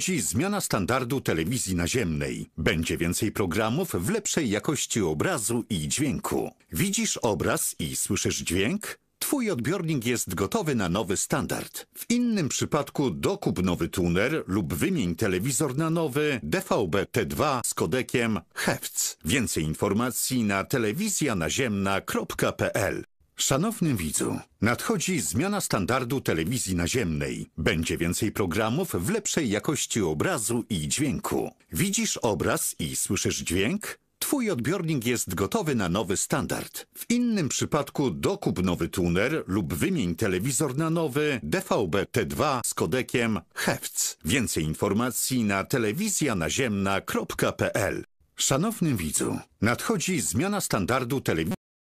Dziś zmiana standardu telewizji naziemnej. Będzie więcej programów w lepszej jakości obrazu i dźwięku. Widzisz obraz i słyszysz dźwięk? Twój odbiornik jest gotowy na nowy standard. W innym przypadku dokup nowy tuner lub wymień telewizor na nowy DVB-T2 z kodekiem HEFC. Więcej informacji na telewizjanaziemna.pl Szanowny widzu, nadchodzi zmiana standardu telewizji naziemnej. Będzie więcej programów w lepszej jakości obrazu i dźwięku. Widzisz obraz i słyszysz dźwięk? Twój odbiornik jest gotowy na nowy standard. W innym przypadku dokup nowy tuner lub wymień telewizor na nowy DVB-T2 z kodekiem HEVC. Więcej informacji na telewizjanaziemna.pl Szanowny widzu, nadchodzi zmiana standardu telewizji